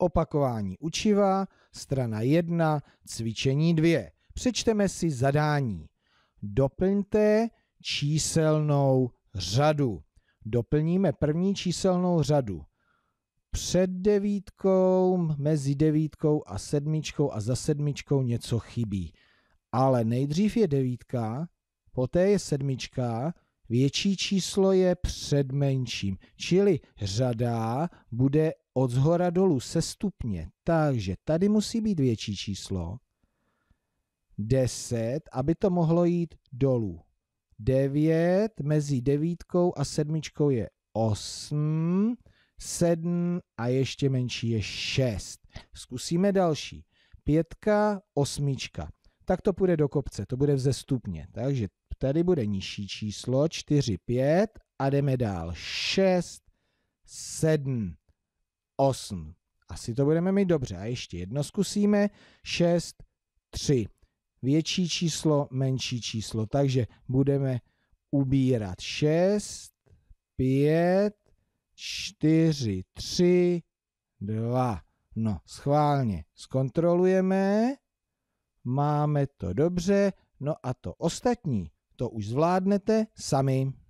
Opakování učiva, strana 1, cvičení 2. Přečteme si zadání. Doplňte číselnou řadu. Doplníme první číselnou řadu. Před devítkou, mezi devítkou a sedmičkou a za sedmičkou něco chybí. Ale nejdřív je devítka, poté je sedmička, větší číslo je před menším. Čili řada bude od zhora dolů sestupně, takže tady musí být větší číslo. 10, aby to mohlo jít dolů. 9, mezi devítkou a sedmičkou je 8, 7 a ještě menší je 6. Zkusíme další. 5, 8. Tak to půjde do kopce, to bude vzestupně. Takže tady bude nižší číslo 4, 5 a jdeme dál. 6, 7. 8. Asi to budeme mít dobře. A ještě jedno zkusíme. 6, 3. Větší číslo, menší číslo. Takže budeme ubírat 6, 5, 4, 3, 2. No, schválně. Zkontrolujeme. Máme to dobře. No a to ostatní, to už zvládnete sami.